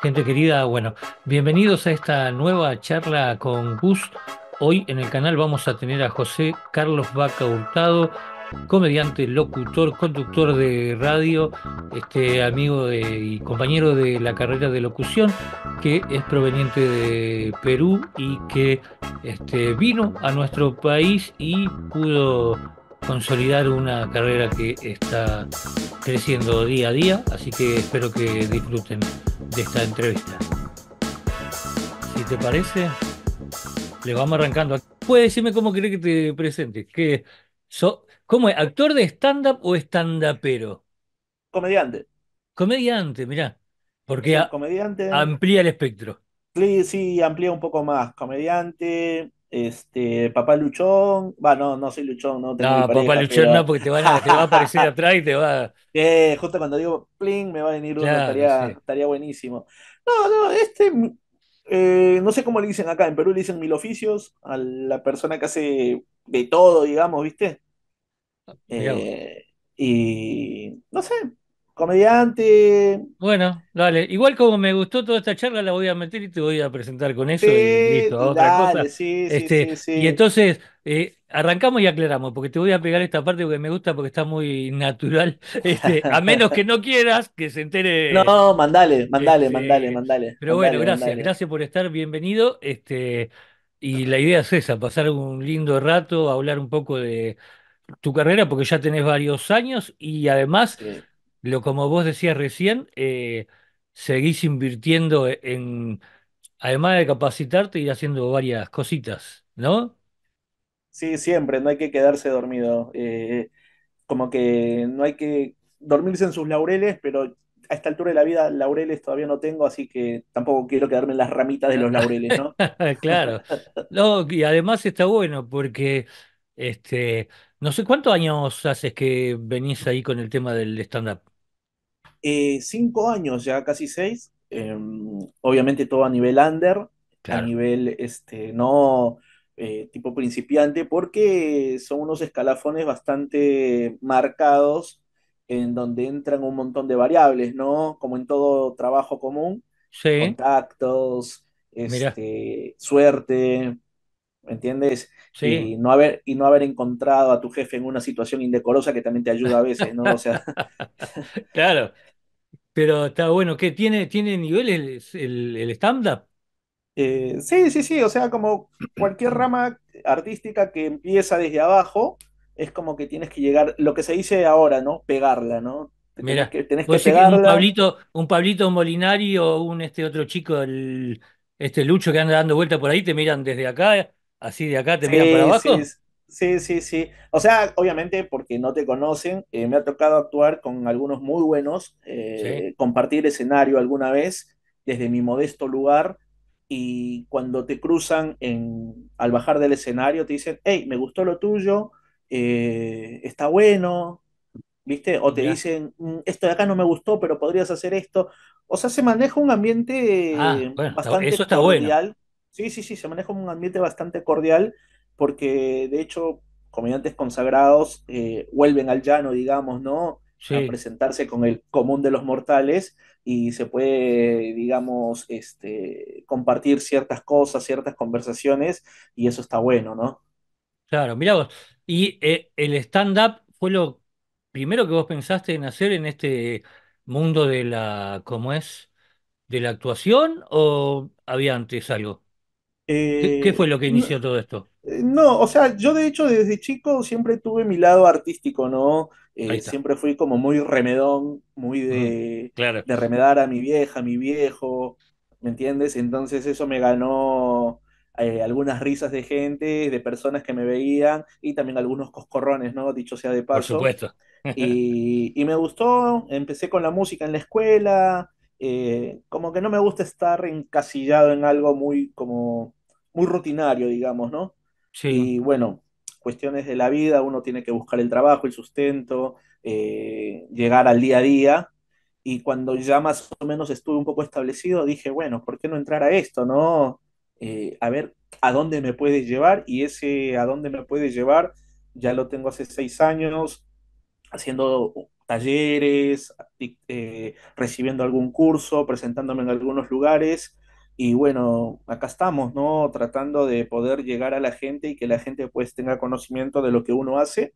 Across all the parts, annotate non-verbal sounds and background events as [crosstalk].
Gente querida, bueno, bienvenidos a esta nueva charla con Gus. Hoy en el canal vamos a tener a José Carlos Baca Hurtado, comediante, locutor, conductor de radio, este amigo y compañero de la carrera de locución, que es proveniente de Perú y que este, vino a nuestro país y pudo consolidar una carrera que está creciendo día a día, así que espero que disfruten de esta entrevista. Si te parece, le vamos arrancando. Puedes decirme cómo querés que te presentes. ¿Cómo es? ¿Actor de stand-up o stand-upero? Comediante. Comediante, mirá. Porque amplía el espectro. Sí, sí, amplía un poco más. Comediante, este, papá Luchón, va, no, no soy Luchón, no papá Luchón no, porque te, va a aparecer atrás y te va. [laughs] Eh, justo cuando digo pling, me va a venir uno, estaría, estaría, buenísimo. No, no, este, mm, eh, no sé cómo le dicen acá, en Perú le dicen mil oficios a la persona que hace de todo, digamos, ¿viste? Ah, eh, y no sé, comediante. Bueno, dale. Igual como me gustó toda esta charla, la voy a meter y te voy a presentar con eso y listo, otra cosa. este, y entonces, eh, arrancamos y aclaramos, porque te voy a pegar esta parte porque me gusta porque está muy natural. [laughs] Este, a menos que no quieras que se entere. No, no mandale, mandale, este, mandale, mandale. Pero bueno, gracias, gracias por estar, bienvenido. Este, y la idea es esa, pasar un lindo rato, hablar un poco de tu carrera, porque ya tenés varios años y además lo como vos decías recién, eh, seguís invirtiendo e, en, además de capacitarte, ir haciendo varias cositas, ¿no? Sí, siempre, no hay que quedarse dormido. Eh, como que no hay que dormirse en sus laureles, pero a esta altura de la vida laureles todavía no tengo, así que tampoco quiero quedarme en las ramitas de los laureles, ¿no? [laughs] claro. No, y además está bueno porque este, no sé cuántos años haces que venís ahí con el tema del stand-up. Eh, cinco años, ya casi seis. Em, obviamente todo a nivel under, a nivel este, no eh, tipo principiante, porque son unos escalafones bastante marcados en donde entran un montón de variables, ¿no? Como en todo trabajo común. Contactos, este, suerte, ¿me entiendes? Y no haber y no haber encontrado a tu jefe en una situación indecorosa que también te ayuda a veces, ¿no? O sea, [laughs] claro, pero está bueno, ¿qué? ¿Tiene, tiene niveles el, el stand-up? Eh, sí, sí, sí, o sea, como cualquier rama artística que empieza desde abajo, es como que tienes que llegar, lo que se dice ahora, ¿no? Pegarla, ¿no? Mira, que, tenés que un Pablito, un Pablito Molinari o un este otro chico, el, este Lucho que anda dando vuelta por ahí, te miran desde acá, así de acá te miran para abajo. Sí, Sí, sí, sí. O sea, obviamente, porque no te conocen, eh, me ha tocado actuar con algunos muy buenos, eh, compartir escenario alguna vez desde mi modesto lugar y cuando te cruzan en, al bajar del escenario te dicen, hey, me gustó lo tuyo, eh, está bueno, ¿viste? O te dicen, mm, esto de acá no me gustó, pero podrías hacer esto. O sea, se maneja un ambiente ah, bastante cordial. Sí, sí, sí, se maneja un ambiente bastante cordial porque de hecho comediantes consagrados eh, vuelven al llano, digamos, ¿no? A presentarse con el común de los mortales y se puede, digamos, este, compartir ciertas cosas, ciertas conversaciones y eso está bueno, ¿no? Claro, mira vos. Y eh, el stand-up fue lo primero que vos pensaste en hacer en este mundo de la, ¿cómo es? ¿De la actuación o había antes algo? ¿Qué, fue lo que eh, inició todo esto? Eh, no, o sea, yo de hecho desde chico siempre tuve mi lado artístico, ¿no? Eh, siempre fui como muy remedón, muy de, claro. de remedar a mi vieja, a mi viejo, ¿me entiendes? Entonces eso me ganó algunas risas de gente, de personas que me veían y también algunos coscorrones, ¿no? Dicho sea de paso. Por supuesto. y, me gustó, empecé con la música en la escuela, como que no me gusta estar encasillado en algo muy como muy rutinario, digamos, ¿no? Sí. Y bueno, cuestiones de la vida, uno tiene que buscar el trabajo, el sustento, eh, llegar al día a día. Y cuando ya más o menos estuve un poco establecido, dije, bueno, ¿por qué no entrar a esto, no? Eh, a ver a dónde me puede llevar y ese a dónde me puede llevar ya lo tengo hace seis años haciendo talleres, eh, recibiendo algún curso, presentándome en algunos lugares y bueno, acá estamos, ¿no? Tratando de poder llegar a la gente y que la gente pues tenga conocimiento de lo que uno hace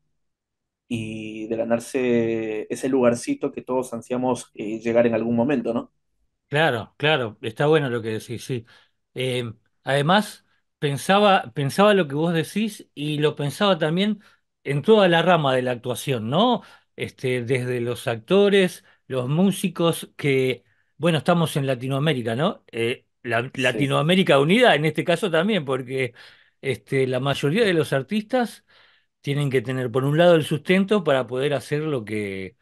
y de ganarse ese lugarcito que todos ansiamos eh, llegar en algún momento, ¿no? Claro, claro, está bueno lo que decís, sí. Eh, además, pensaba, pensaba lo que vos decís y lo pensaba también en toda la rama de la actuación, ¿no? Este, desde los actores, los músicos, que, bueno, estamos en Latinoamérica, ¿no? Eh, Latinoamérica Unida en este caso también, porque este, la mayoría de los artistas tienen que tener por un lado el sustento para poder hacer lo que,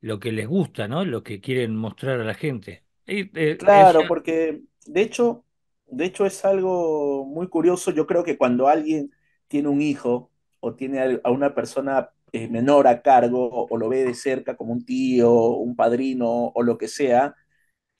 lo que les gusta, ¿no? Lo que quieren mostrar a la gente. Eh, claro, porque de hecho, de hecho es algo muy curioso. Yo creo que cuando alguien tiene un hijo o tiene a una persona eh, menor a cargo o lo ve de cerca como un tío, un padrino o lo que sea,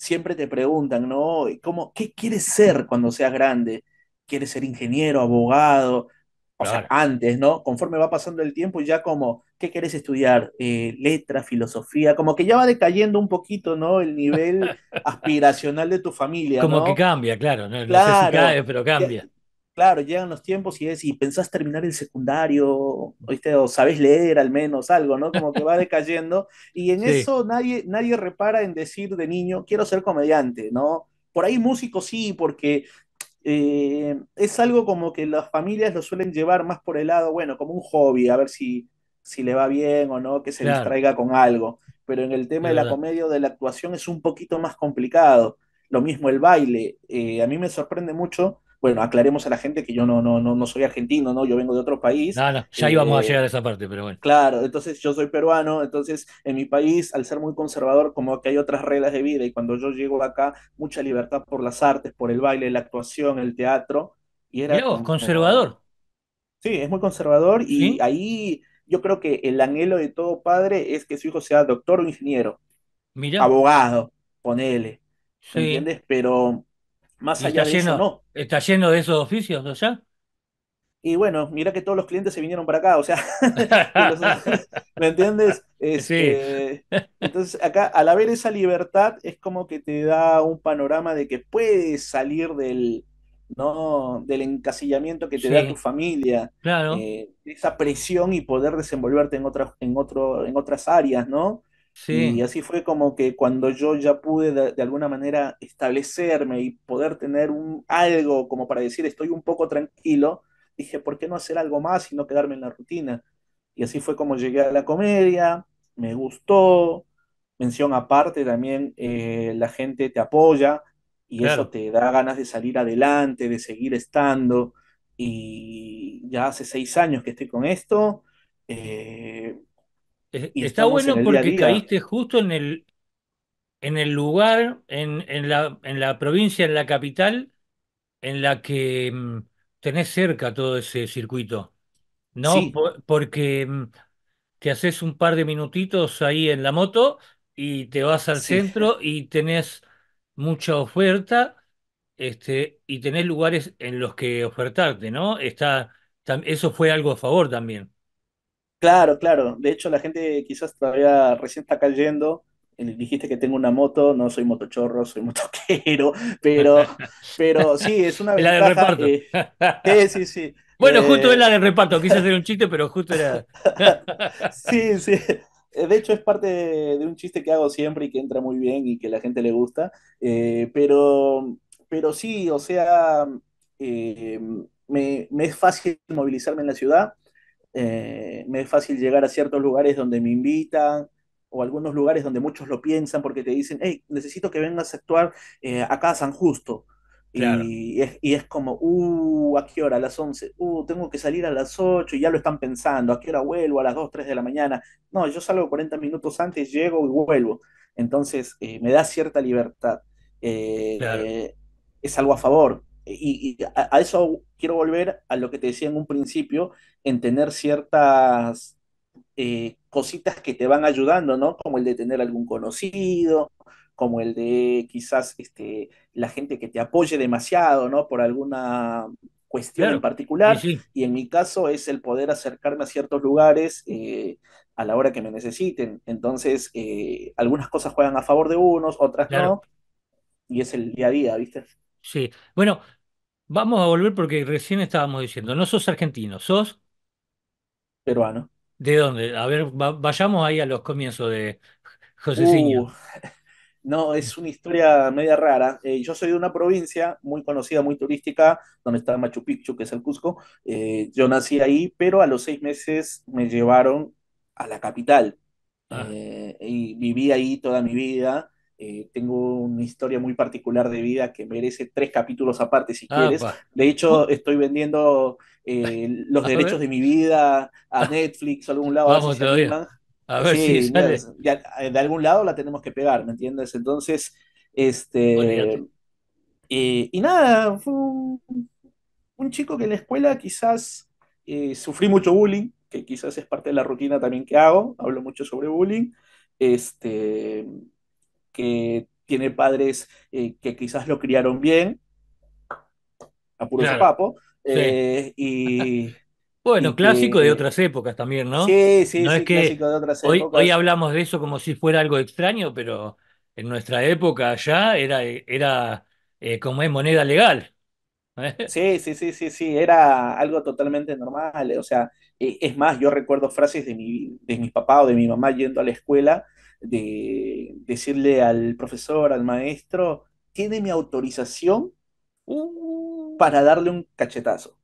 siempre te preguntan, ¿no? ¿Cómo, ¿Qué quieres ser cuando seas grande? ¿Quieres ser ingeniero, abogado? O sea, antes, ¿no? Conforme va pasando el tiempo, ya como, ¿qué quieres estudiar? letras eh, letra, filosofía, como que ya va decayendo un poquito, ¿no? El nivel [laughs] aspiracional de tu familia. Como que cambia, claro, no, sé si cae, pero cambia claro, llegan los tiempos y es, y pensás terminar el secundario, ¿viste? o sabes leer al menos algo, ¿no? Como que va [laughs] decayendo. Y en eso nadie, nadie repara en decir de niño, quiero ser comediante, ¿no? Por ahí músico sí, porque eh, es algo como que las familias lo suelen llevar más por el lado, bueno, como un hobby, a ver si, si le va bien o no, que se claro. traiga con algo. Pero en el tema de, la comedia o de la actuación es un poquito más complicado. Lo mismo el baile. Eh, a mí me sorprende mucho bueno, aclaremos a la gente que yo no, no, no, soy argentino, ¿no? Yo vengo de otro país. No, no, ya íbamos a eh, llegar a esa parte, pero bueno. Claro, entonces yo soy peruano, entonces en mi país, al ser muy conservador, como que hay otras reglas de vida, y cuando yo llego acá, mucha libertad por las artes, por el baile, la actuación, el teatro. Y era conservador. Sí, es muy conservador y ahí yo creo que el anhelo de todo padre es que su hijo sea doctor o ingeniero, Mira. abogado, ponele, sí. ¿entiendes? Pero más allá de eso, no. ¿Está lleno de esos oficios ¿no? ya? Y bueno, mira que todos los clientes se vinieron para acá, o sea, [laughs] [laughs] ¿me entiendes? sí. Eh, entonces, acá, al haber esa libertad, es como que te da un panorama de que puedes salir del, ¿no? del encasillamiento que te da tu familia, claro. Eh, esa presión y poder desenvolverte en, en, otro, en otras áreas, ¿no? Y así fue como que cuando yo ya pude de, alguna manera establecerme y poder tener un, algo como para decir estoy un poco tranquilo, dije, ¿por qué no hacer algo más y no quedarme en la rutina? Y así fue como llegué a la comedia, me gustó, mención aparte también, eh, la gente te apoya y eso te da ganas de salir adelante, de seguir estando. Y ya hace seis años que estoy con esto. Eh, eh, está bueno porque caíste justo en el, en el lugar, en, la, en la provincia, en la capital, en la que mm, tenés cerca todo ese circuito, ¿no? porque mm, te haces un par de minutitos ahí en la moto y te vas al centro y tenés mucha oferta este, y tenés lugares en los que ofertarte, ¿no? Está, eso fue algo a favor también. Claro, claro. De hecho, la gente quizás todavía recién está cayendo. Dijiste que tengo una moto, no soy motochorro, soy [laughs] motoquero, pero, pero sí, es una [laughs] ventaja. La reparto. sí, sí, sí. [laughs] Bueno, eh, justo es la reparto, quise hacer un chiste, pero justo era. sí, sí. Eh, de hecho, es parte de un chiste que hago siempre y que entra muy bien y que la gente le gusta. Eh, pero, pero sí, o sea, me es fácil movilizarme en la ciudad eh, me es fácil llegar a ciertos lugares donde me invitan o algunos lugares donde muchos lo piensan porque te dicen, hey, necesito que vengas a actuar eh, acá a San Justo. Y, es, como, uh, ¿a qué hora? A las 11. Uh, tengo que salir a las 8 y ya lo están pensando. ¿A qué hora vuelvo? A las 2, 3 de la mañana. No, yo salgo 40 minutos antes, llego y vuelvo. Entonces, eh, me da cierta libertad. Es algo a favor y, a, eso quiero volver a lo que te decía en un principio, en tener ciertas eh, cositas que te van ayudando, ¿no? Como el de tener algún conocido, como el de quizás este, la gente que te apoye demasiado, ¿no? Por alguna cuestión en particular. Y en mi caso es el poder acercarme a ciertos lugares eh, a la hora que me necesiten. Entonces, eh, algunas cosas juegan a favor de unos, otras no. Y es el día a día, ¿viste? Sí. Bueno, vamos a volver porque recién estábamos diciendo, no sos argentino, sos Peruano. de dónde? A ver, vayamos ahí a los comienzos de José Cinco. Uh, [laughs] no, es una historia media rara. Eh, yo soy de una provincia muy conocida, muy turística, donde está Machu Picchu, que es el Cusco. Eh, yo nací ahí, pero a los seis meses me llevaron a la capital. Ah. Eh, y viví ahí toda mi vida. Eh, tengo una historia muy particular de vida que merece tres capítulos aparte, si ah, quieres. De hecho, [laughs] estoy vendiendo eh, los derechos de mi vida a Netflix, o algún lado. Vamos todavía. A ver si eh, de algún lado la tenemos que pegar, ¿me entiendes? Entonces, este... y nada, un, un, chico que en la escuela quizás sufrí mucho bullying, que quizás es parte de la rutina también que hago, hablo mucho sobre bullying. Este, que tiene padres eh, que quizás lo criaron bien, a puro papo, eh, y... [laughs] Bueno, clásico de otras épocas también, ¿no? Sí, sí, es clásico de otras hoy, épocas. Hoy hablamos de eso como si fuera algo extraño, pero en nuestra época ya era, era eh, como es moneda legal. Sí, sí, sí, sí, sí, era algo totalmente normal. O sea, es más, yo recuerdo frases de mi, de mi papá o de mi mamá yendo a la escuela de decirle al profesor, al maestro, tiene mi autorización uh. para darle un cachetazo.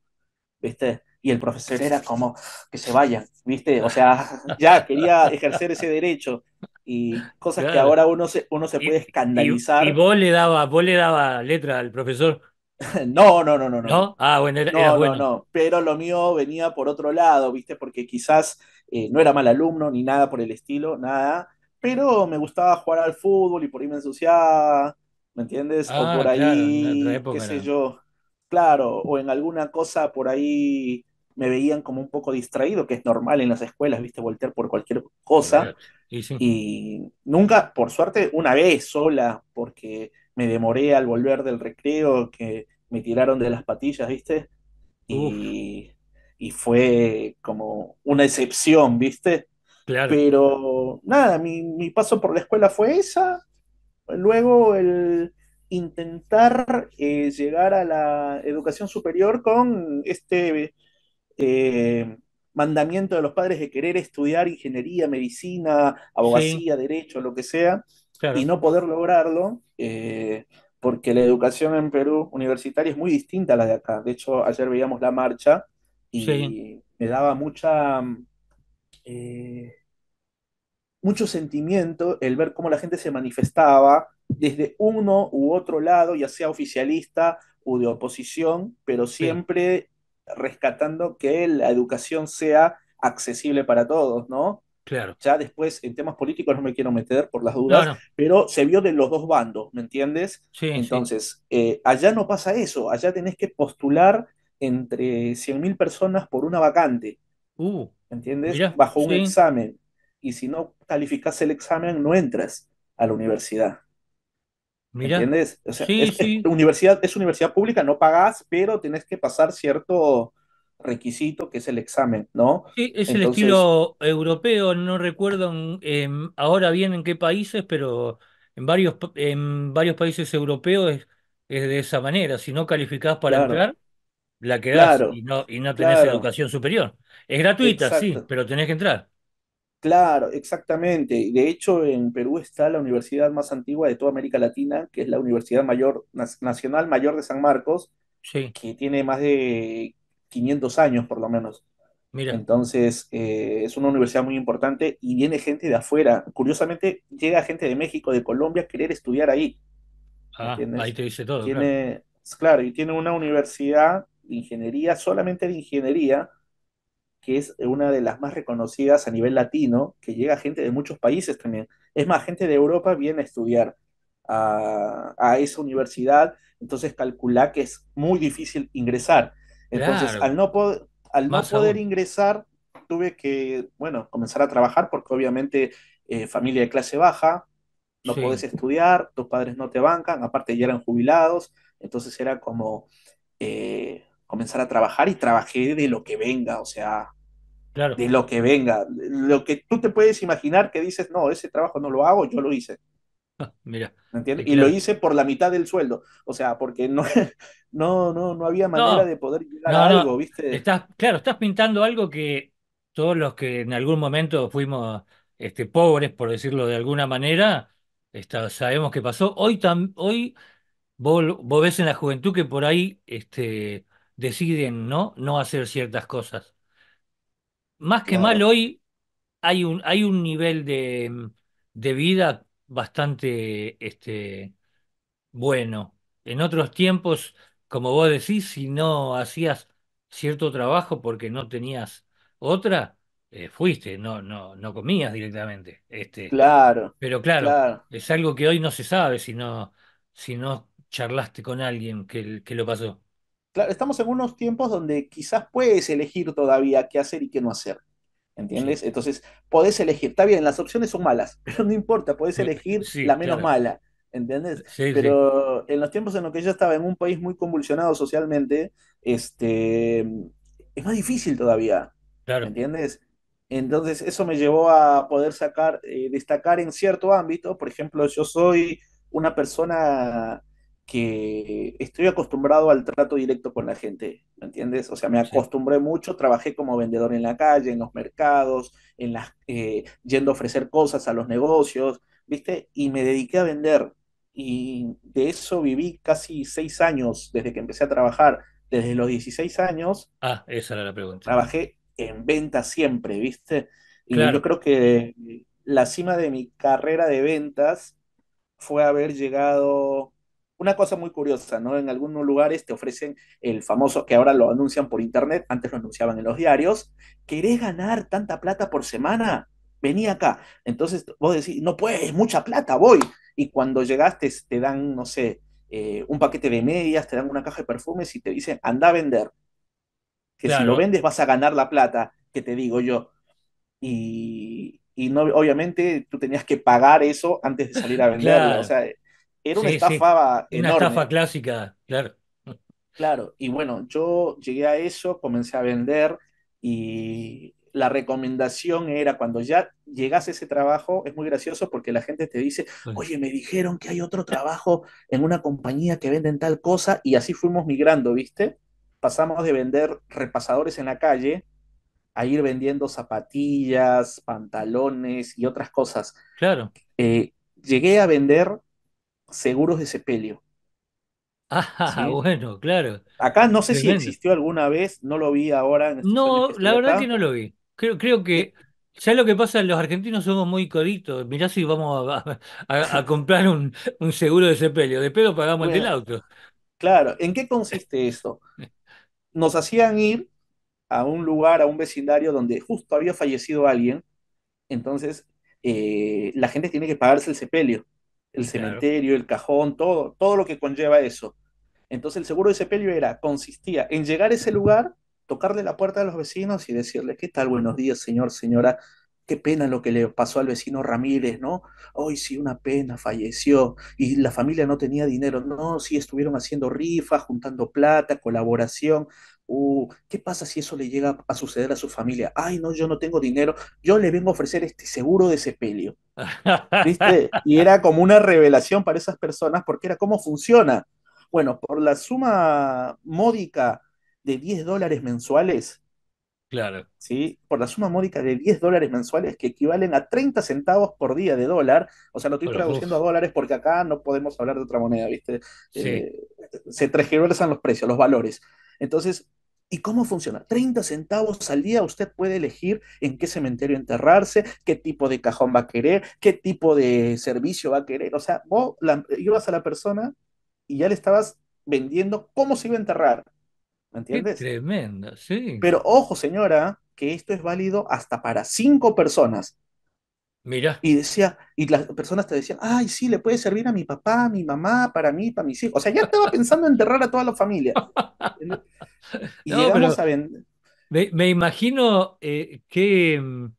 ¿Viste? Y el profesor era como, que se vaya, ¿viste? O sea, [laughs] ya quería ejercer ese derecho. Y cosas que ahora uno se, uno se puede escandalizar. Y, vos le daba, vos le daba letra al profesor. [laughs] No, no, no, no, no. ¿No? Ah, bueno, era, bueno. pero lo mío venía por otro lado, ¿viste? Porque quizás eh, no era mal alumno ni nada por el estilo, nada, pero me gustaba jugar al fútbol y por ahí me ensuciaba, ¿me entiendes? o ah, por ahí, qué sé yo, claro, o en alguna cosa por ahí me veían como un poco distraído, que es normal en las escuelas, viste, voltear por cualquier cosa. Y, nunca, por suerte, una vez sola, porque me demoré al volver del recreo, que me tiraron de las patillas, viste, y, y fue como una excepción, viste pero nada, mi, paso por la escuela fue esa. Luego el intentar eh, llegar a la educación superior con este eh, mandamiento de los padres de querer estudiar ingeniería, medicina, abogacía, derecho, lo que sea, y no poder lograrlo, eh, porque la educación en Perú universitaria es muy distinta a la de acá. De hecho, ayer veíamos la marcha y me daba mucha mucho sentimiento el ver cómo la gente se manifestaba desde uno u otro lado, ya sea oficialista o de oposición, pero siempre rescatando que la educación sea accesible para todos, ¿no? Claro. Ya después en temas políticos no me quiero meter por las dudas, pero se vio de los dos bandos, ¿me entiendes? Sí, Entonces, eh, allá no pasa eso, allá tenés que postular entre 100.000 personas por una vacante. Uh, ¿Me entiendes? Bajo un examen y si no calificas el examen no entras a la universidad. Mira, ¿Entiendes? es, eh, universidad, es universidad pública, no pagas, pero tenés que pasar cierto requisito que es el examen, ¿no? es el estilo europeo, no recuerdo ahora bien en qué países, pero en varios, en varios países europeos es, de esa manera. Si no calificás para entrar, la quedás y, no, y no tenés educación superior. Es gratuita, sí, pero tenés que entrar. Claro, exactamente. De hecho, en Perú está la universidad más antigua de toda América Latina, que es la Universidad Mayor Nacional Mayor de San Marcos, que tiene más de 500 años por lo menos. Mira. Entonces, eh, es una universidad muy importante y viene gente de afuera. Curiosamente, llega gente de México, de Colombia, a querer estudiar ahí. Ah, ahí te dice todo. Tiene, claro, y tiene una universidad de ingeniería, solamente de ingeniería, que es una de las más reconocidas a nivel latino, que llega gente de muchos países también. Es más, gente de Europa viene a estudiar a, esa universidad, entonces calcula que es muy difícil ingresar. Entonces, al no, al poder ingresar, tuve que, bueno, comenzar a trabajar porque obviamente eh, familia de clase baja, no puedes podés estudiar, tus padres no te bancan, aparte ya eran jubilados, entonces era como eh, comenzar a trabajar y trabajé de lo que venga, o sea, de lo que venga, lo que tú te puedes imaginar que dices, no, ese trabajo no lo hago, yo lo hice. Ah, mira. Y lo hice por la mitad del sueldo. O sea, porque no, [laughs] no, no, no había manera de poder llegar a algo, ¿viste? Estás, claro, estás pintando algo que todos los que en algún momento fuimos este, pobres, por decirlo de alguna manera, sabemos que pasó. Hoy, hoy vos, ves en la juventud que por ahí este, deciden ¿no? no hacer ciertas cosas más que mal hoy hay un, hay un nivel de, vida bastante este, bueno. En otros tiempos, como vos decís, si no hacías cierto trabajo porque no tenías otra, eh, fuiste, no, no, no comías directamente. Este, claro. Pero claro, es algo que hoy no se sabe si no, si no charlaste con alguien que lo pasó estamos en unos tiempos donde quizás puedes elegir todavía qué hacer y qué no hacer. ¿Entiendes? Entonces, podés elegir. Está bien, las opciones son malas, [laughs] pero no importa, podés elegir la menos mala. ¿entiendes? pero en los tiempos en los que yo estaba en un país muy convulsionado socialmente, este, es más difícil todavía. ¿Entiendes? Entonces, eso me llevó a poder sacar, eh, destacar en cierto ámbito. Por ejemplo, yo soy una persona que estoy acostumbrado al trato directo con la gente, ¿me entiendes? O sea, me acostumbré mucho, trabajé como vendedor en la calle, en los mercados, en las, eh, yendo a ofrecer cosas a los negocios, ¿viste? Y me dediqué a vender. Y de eso viví casi seis años desde que empecé a trabajar. Desde los 16 años. Ah, esa era la pregunta. Trabajé en venta siempre, ¿viste? Y yo creo que la cima de mi carrera de ventas fue haber llegado una cosa muy curiosa, ¿no? En algunos lugares te ofrecen el famoso, que ahora lo anuncian por internet, antes lo anunciaban en los diarios, ¿querés ganar tanta plata por semana? Vení acá. Entonces vos decís, no puedes, mucha plata, voy. Y cuando llegaste te dan, no sé, eh, un paquete de medias, te dan una caja de perfumes y te dicen, anda a vender. Que si lo vendes vas a ganar la plata, que te digo yo. Y, no, obviamente tú tenías que pagar eso antes de salir a vender. O sea, era una estafa Enorme. Una estafa clásica, claro. Claro, y bueno, yo llegué a eso, comencé a vender y la recomendación era cuando ya llegas a ese trabajo, es muy gracioso porque la gente te dice, oye, me dijeron que hay otro trabajo en una compañía que venden tal cosa y así fuimos migrando, ¿viste? Pasamos de vender repasadores en la calle a ir vendiendo zapatillas, pantalones y otras cosas. Claro. Eh, llegué a vender seguros de sepelio. Ah, [laughs] bueno, claro. Acá no sé si existió alguna vez, no lo vi ahora. no, la verdad que no lo vi. Creo, creo que ya lo que pasa, los argentinos somos muy coditos. Mirá si vamos a, comprar un, seguro de sepelio. De pedo pagamos el auto. Claro, ¿en qué consiste esto? Nos hacían ir a un lugar, a un vecindario donde justo había fallecido alguien. Entonces, eh, la gente tiene que pagarse el sepelio el cementerio, el cajón, todo, todo lo que conlleva eso. Entonces el seguro de sepelio era, consistía en llegar a ese lugar, tocarle la puerta a los vecinos y decirle, ¿qué tal? Buenos días, señor, señora. Qué pena lo que le pasó al vecino Ramírez, ¿no? Hoy sí, una pena, falleció. Y la familia no tenía dinero. No, sí, estuvieron haciendo rifas, juntando plata, colaboración. Uh, ¿Qué pasa si eso le llega a suceder a su familia? Ay, no, yo no tengo dinero, yo le vengo a ofrecer este seguro de sepelio. ¿Viste? Y era como una revelación para esas personas porque era cómo funciona. Bueno, por la suma módica de 10 dólares mensuales, Claro. ¿Sí? Por la suma módica de 10 dólares mensuales que equivalen a 30 centavos por día de dólar. O sea, lo estoy traduciendo a dólares porque acá no podemos hablar de otra moneda, ¿viste? Eh, se transversan los precios, los valores. Entonces, ¿Y cómo funciona? 30 centavos al día usted puede elegir en qué cementerio enterrarse, qué tipo de cajón va a querer, qué tipo de servicio va a querer. O sea, vos ibas a la persona y ya le estabas vendiendo cómo se iba a enterrar. ¿Me entiendes? Es tremendo, sí. Pero ojo, señora, que esto es válido hasta para cinco personas. Y decía, y las personas te decían, ay, sí, le puede servir a mi papá, a mi mamá, para mí, para mis hijos. O sea, ya estaba pensando en enterrar a toda la familia. [laughs] y no, Me, imagino eh, que mm,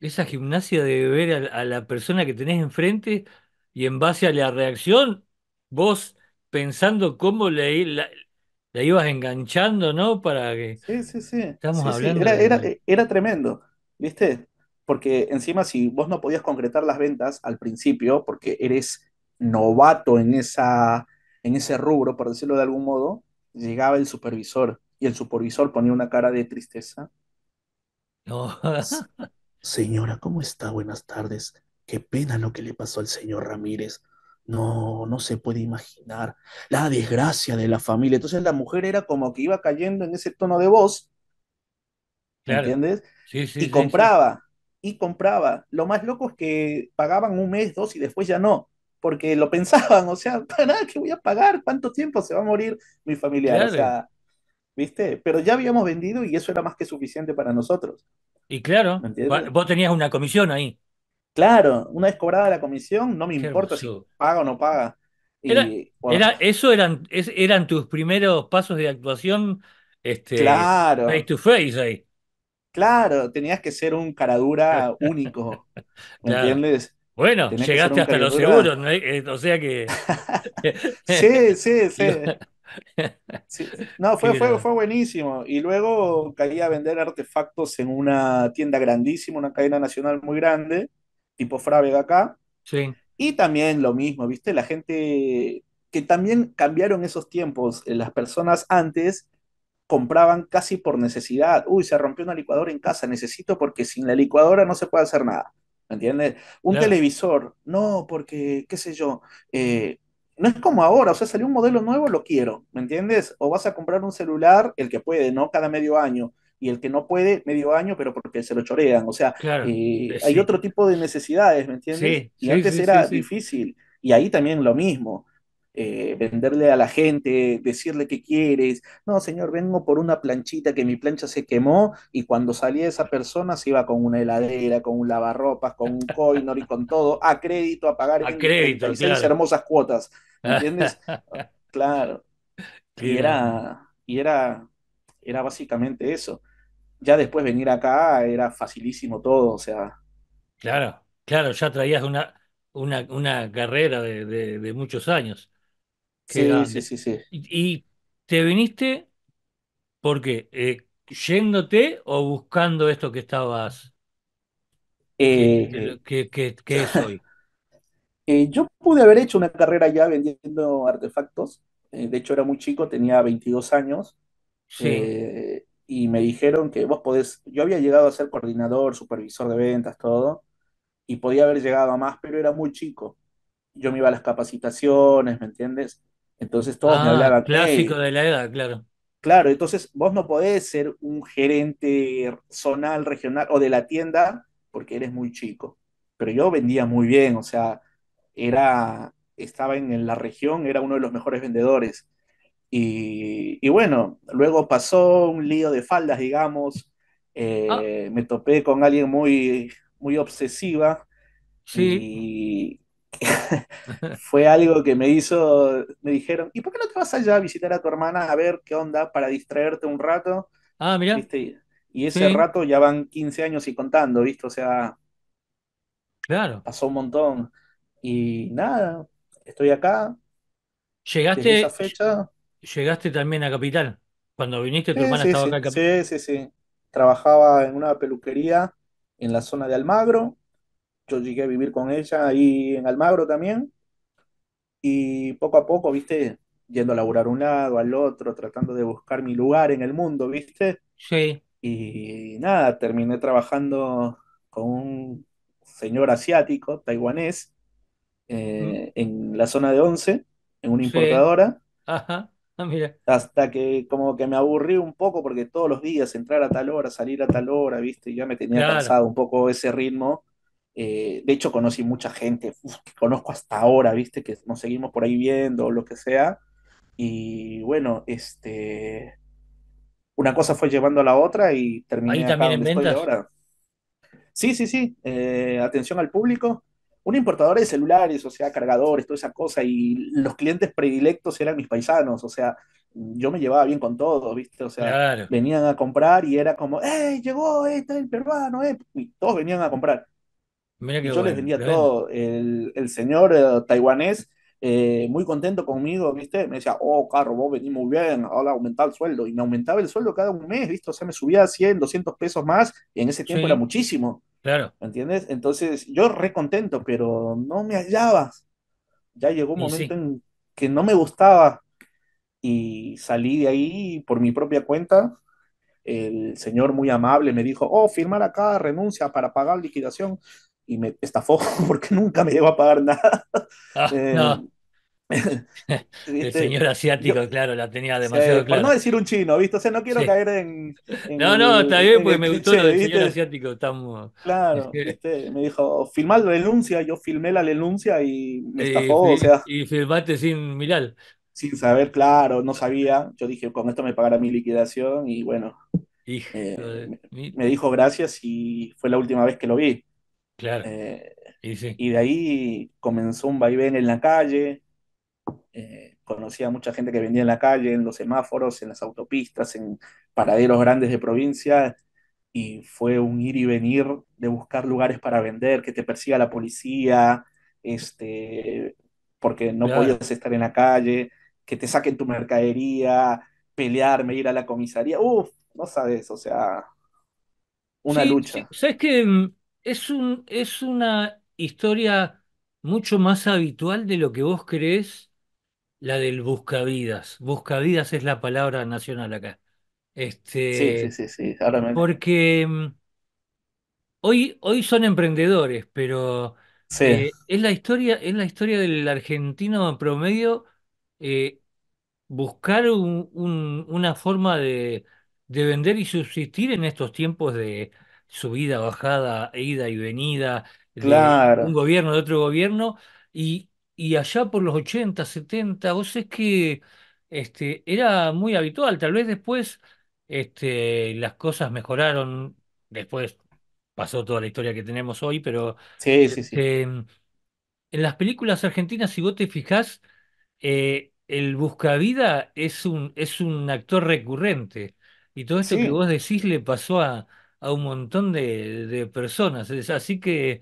esa gimnasia de ver a, la persona que tenés enfrente y en base a la reacción, vos pensando cómo la, ibas enganchando, ¿no? Para que. Sí, sí, sí. Estamos hablando. era tremendo, ¿viste? porque encima si vos no podías concretar las ventas al principio, porque eres novato en, esa, en ese rubro, por decirlo de algún modo, llegaba el supervisor y el supervisor ponía una cara de tristeza. [laughs] Señora, ¿cómo está? Buenas tardes. Qué pena lo que le pasó al señor Ramírez. No, no se puede imaginar la desgracia de la familia. Entonces la mujer era como que iba cayendo en ese tono de voz, ¿entiendes? Sí, y compraba y compraba. Lo más loco es que pagaban un mes, dos y después ya no, porque lo pensaban, [laughs] o sea, ¿para qué voy a pagar? ¿Cuánto tiempo se va a morir mi familiar? O sea, ¿viste? Pero ya habíamos vendido y eso era más que suficiente para nosotros. Y claro, vos tenías una comisión ahí. Claro, una vez cobrada la comisión, no me importa si paga o no paga. era, eso eran, eran tus primeros pasos de actuación este, claro. face to face ahí. Claro, tenías que ser un caradura [laughs] único, entiendes? Bueno, llegaste hasta los seguros, ¿no? Eh, o sea que... [laughs] [laughs] sí, sí, sí. No, fue, fue, buenísimo. Y luego caí a vender artefactos en una tienda grandísima, una cadena nacional muy grande, tipo Frávega acá. Sí. Y también lo mismo, ¿viste? La gente que también cambiaron esos tiempos. Eh, las personas antes compraban casi por necesidad. Uy, se rompió una licuadora en casa, necesito porque sin la licuadora no se puede hacer nada. ¿Me entiendes? Un televisor, no, porque, qué sé yo, eh, no es como ahora, o sea, salió un modelo nuevo, lo quiero, ¿me entiendes? O vas a comprar un celular, el que puede, ¿no? Cada medio año, y el que no puede, medio año, pero porque se lo chorean, o sea, eh, eh, hay otro tipo de necesidades, ¿me entiendes? y antes era difícil, y ahí también lo mismo. Eh, venderle a la gente, decirle que quieres. No, señor, vengo por una planchita que mi plancha se quemó y cuando salía esa persona se iba con una heladera, con un lavarropas, con un coinor y con todo a crédito a pagar a crédito, hermosas cuotas. ¿Entiendes? [laughs] claro. Y era, y era, era básicamente eso. Ya después venir acá era facilísimo todo, o sea. Claro, claro, ya traías una, una, carrera de muchos años. Sí, sí, sí, y, te viniste, ¿por qué? Eh, ¿Yéndote o buscando esto que estabas, qué eh, que, es hoy? [laughs] Eh, yo pude haber hecho una carrera ya vendiendo artefactos. de hecho, era muy chico, tenía 22 años. Sí. y me dijeron que vos podés, yo había llegado a ser coordinador, supervisor de ventas, todo, y podía haber llegado a más, pero era muy chico yo me iba a las capacitaciones, ¿me entiendes? Entonces todos me ah, hablaban. Clásico de la edad, claro. Claro, entonces vos no podés ser un gerente zonal, regional o de la tienda porque eres muy chico. Pero yo vendía muy bien, o sea, era, estaba en, la región, era uno de los mejores vendedores. Y, bueno, luego pasó un lío de faldas, digamos. Eh, ah. Me topé con alguien muy, muy obsesiva. Y, [laughs] fue algo que me hizo, me dijeron, ¿y por qué no te vas allá a visitar a tu hermana a ver qué onda para distraerte un rato? Ah, mira. Y ese rato ya van 15 años y contando, ¿viste? O sea, claro. pasó un montón. Y nada, estoy acá. Llegaste, fecha. llegaste también a Capital. Cuando viniste, tu hermana estaba acá en Capital. Sí, sí, sí. Trabajaba en una peluquería en la zona de Almagro yo llegué a vivir con ella ahí en Almagro también. Y poco a poco, viste, yendo a laburar un lado, al otro, tratando de buscar mi lugar en el mundo, viste. Sí. Y nada, terminé trabajando con un señor asiático, taiwanés, eh, mm. en la zona de Once, en una importadora. Ajá. Ah, Hasta que como que me aburrí un poco porque todos los días entrar a tal hora, salir a tal hora, viste, ya me tenía cansado un poco ese ritmo eh, de hecho, conocí mucha gente que conozco hasta ahora, ¿viste? Que nos seguimos por ahí viendo, lo que sea. Y bueno, este. Una cosa fue llevando a la otra y terminé ahí también ahora. Sí, sí, sí. Eh, atención al público. Un importador de celulares, o sea, cargadores, toda esa cosa. Y los clientes predilectos eran mis paisanos, o sea, yo me llevaba bien con todos, ¿viste? O sea, venían a comprar y era como, ¡eh! Llegó, está el peruano, eh. Y todos venían a comprar yo les vendía todo. El, el, señor eh, taiwanés, eh, muy contento conmigo, ¿viste? Me decía, oh, carro vos venís muy bien, ahora aumenta el sueldo. Y me aumentaba el sueldo cada un mes, ¿viste? O sea, me subía 100, 200 pesos más, y en ese tiempo era muchísimo. Claro. ¿Entiendes? Entonces, yo re contento, pero no me hallaba. Ya llegó un momento en que no me gustaba. Y salí de ahí por mi propia cuenta, el señor muy amable me dijo, oh, firmar acá, renuncia para pagar liquidación y me estafó [laughs] porque nunca me llegó a pagar nada. [laughs] Ah, eh, [laughs] el señor asiático, claro, la tenía demasiado clara. Por no decir un chino, ¿viste? O sea, no quiero caer en, No, no, está bien, porque me gustó lo señor asiático. Estamos... Claro, me dijo, filmá la denuncia, yo filmé la denuncia y me estafó, y, o filmaste sin mirar. Sin saber, claro, no sabía. Yo dije, con esto me pagará mi liquidación y bueno. Eh, me dijo gracias y fue la última vez que lo vi. Claro. Eh, y, de ahí comenzó un vaivén en la calle. Eh, conocí conocía a mucha gente que vendía en la calle, en los semáforos, en las autopistas, en paraderos grandes de provincia. Y fue un ir y venir de buscar lugares para vender, que te persiga la policía, este, porque no podías estar en la calle, que te saquen tu mercadería, pelearme, ir a la comisaría. Uf, no sabes, o sea, una lucha. Sí. ¿Sabes que mm, es un, es una historia mucho más habitual de lo que vos crees, la del buscavidas. Buscavidas es la palabra nacional acá. Este, sí, sí, sí, Ahora Porque mm, hoy, hoy son emprendedores, pero eh, es la historia, es la historia del argentino promedio eh, buscar una forma de vender y subsistir en estos tiempos de, subida, bajada, ida y venida, de un gobierno, de otro gobierno, y, allá por los 80, 70, vos es que este, era muy habitual, tal vez después este, las cosas mejoraron, después pasó toda la historia que tenemos hoy, pero Sí, este, en las películas argentinas, si vos te fijás, eh, el buscavida es un, es un actor recurrente, y todo esto que vos decís le pasó a, a un montón de, personas. Es, así que,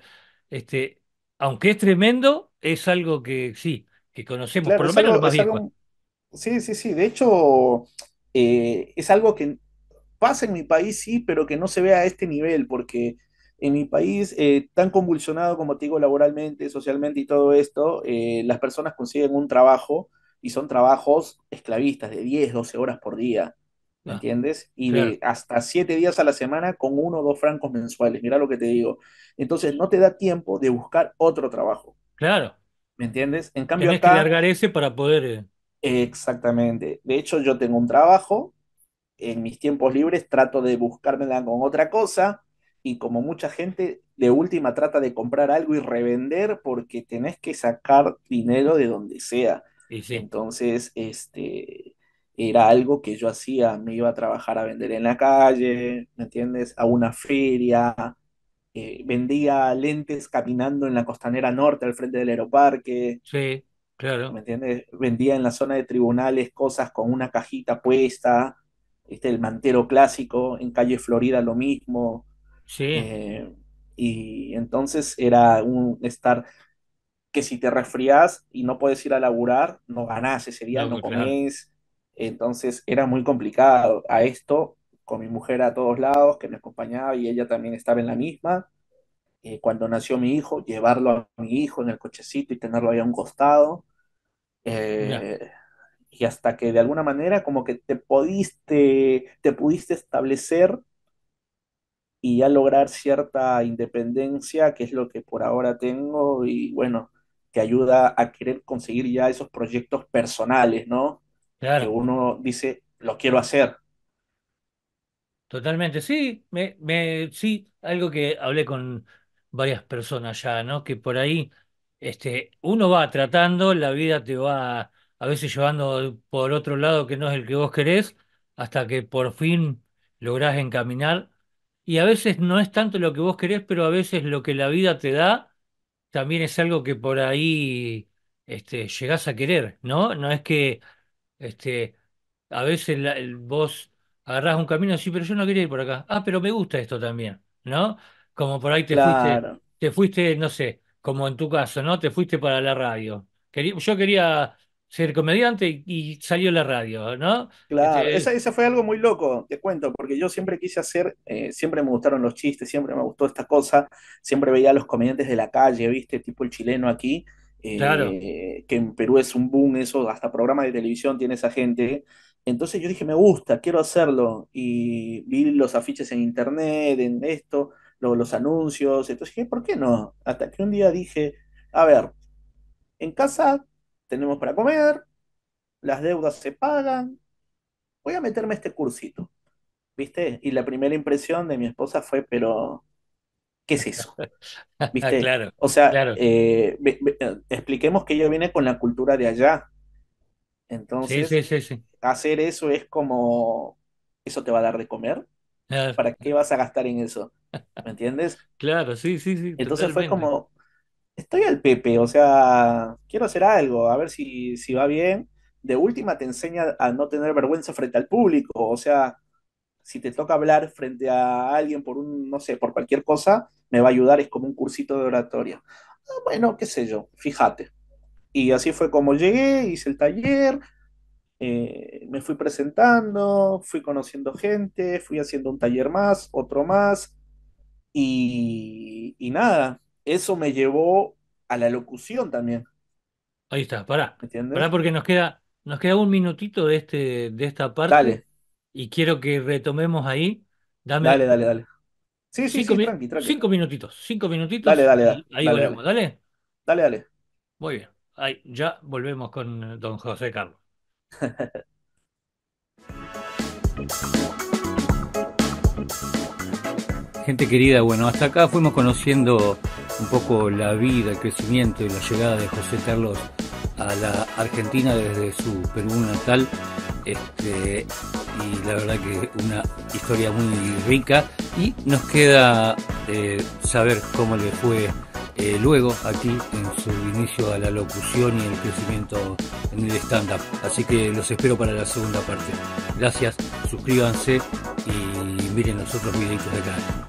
este, aunque es tremendo, es algo que sí, que conocemos, por lo menos más Sí, sí, sí. De hecho, eh, es algo que pasa en mi país, sí, pero que no se ve a este nivel, porque en mi país, eh, tan convulsionado como te digo, laboralmente, socialmente y todo esto, eh, las personas consiguen un trabajo y son trabajos esclavistas de 10, 12 horas por día. ¿me ah, entiendes? Y de hasta siete días a la semana con uno o dos francos mensuales, mira lo que te digo. Entonces no te da tiempo de buscar otro trabajo. Claro. ¿Me entiendes? En cambio Tienes que largar ese para poder... Eh, Exactamente. De hecho, yo tengo un trabajo, en mis tiempos libres trato de buscármela con otra cosa, y como mucha gente, de última trata de comprar algo y revender porque tenés que sacar dinero de donde sea. Entonces, este, era algo que yo hacía, me iba a trabajar a vender en la calle, ¿me entiendes? A una feria, eh, vendía lentes caminando en la costanera norte, al frente del aeroparque. Sí, claro. ¿Me entiendes? Vendía en la zona de tribunales cosas con una cajita puesta, este, el mantero clásico, en calle Florida lo mismo. Sí. Eh, y entonces era un estar que si te resfriás y no puedes ir a laburar, no ganás ese día, no, comés entonces era muy complicado. A esto, con mi mujer a todos lados, que me acompañaba y ella también estaba en la misma. Eh, cuando nació mi hijo, llevarlo a mi hijo en el cochecito y tenerlo ahí a un costado. Eh, y hasta que de alguna manera como que te pudiste, te pudiste establecer y ya lograr cierta independencia, que es lo que por ahora tengo, y bueno, que ayuda a querer conseguir ya esos proyectos personales, ¿no? uno dice, lo quiero hacer. Totalmente, sí, me, sí, algo que hablé con varias personas ya, ¿no? Que por ahí este, uno va tratando, la vida te va a veces llevando por otro lado que no es el que vos querés, hasta que por fin lográs encaminar. Y a veces no es tanto lo que vos querés, pero a veces lo que la vida te da también es algo que por ahí este, llegás a querer, ¿no? No es que este, a veces el- vos agarrás un camino así, pero yo no quería ir por acá. Ah, pero me gusta esto también, ¿no? Como por ahí te fuiste, te fuiste, no sé, como en tu caso, ¿no? Te fuiste para la radio. yo quería ser comediante y, salió la radio, ¿no? Este claro, esa, fue algo muy loco, te cuento, porque yo siempre quise hacer, eh, siempre me gustaron los chistes, siempre me gustó esta cosa, siempre veía a los comediantes de la calle, viste, tipo el chileno aquí, eh, que en Perú es un boom eso, hasta programa de televisión tiene esa gente. Entonces yo dije, me gusta, quiero hacerlo. Y vi los afiches en internet, en esto, los anuncios. Entonces dije, ¿por qué no? Hasta que un día dije, a ver, en casa tenemos para comer, las deudas se pagan, voy a meterme a este cursito. ¿Viste? Y la primera impresión de mi esposa fue, pero ¿Qué es eso? [laughs] ¿Viste? claro, o sea, eh, eh, expliquemos que ella viene con la cultura de allá. Entonces, hacer eso es como, ¿eso te va a dar de comer? Ah. ¿Para qué vas a gastar en eso? ¿Me entiendes? [laughs] Claro, sí, sí, sí. Entonces fue como, estoy al Pepe, o sea, quiero hacer algo, a ver si, si va bien. De última te enseña a no tener vergüenza frente al público, o sea, si te toca hablar frente a alguien por un, no sé, por cualquier cosa, me va a ayudar, es como un cursito de oratoria. Ah, bueno, qué sé yo, fíjate. Y así fue como llegué, hice el taller, eh, me fui presentando, fui conociendo gente, fui haciendo un taller más, otro más, y, nada, eso me llevó a la locución también. Ahí está, pará. ¿Entiendes? Pará porque nos queda, nos queda un minutito de, este, de esta parte. Dale y quiero que retomemos ahí. Dame dale, dale, dale. Sí, sí, sí, tranqui, tranqui. cinco minutitos, cinco minutitos. Dale, dale, dale. Ahí volvemos, dale. Dale, dale. Muy bien. Ahí, ya volvemos con eh, don José Carlos. [laughs] Gente querida, bueno, hasta acá fuimos conociendo un poco la vida, el crecimiento y la llegada de José Carlos a la Argentina desde su Perú natal este, y la verdad que una historia muy rica y nos queda eh, saber cómo le fue eh, luego aquí en su inicio a la locución y el crecimiento en el stand-up. Así que los espero para la segunda parte. Gracias, suscríbanse y miren los otros videitos de acá.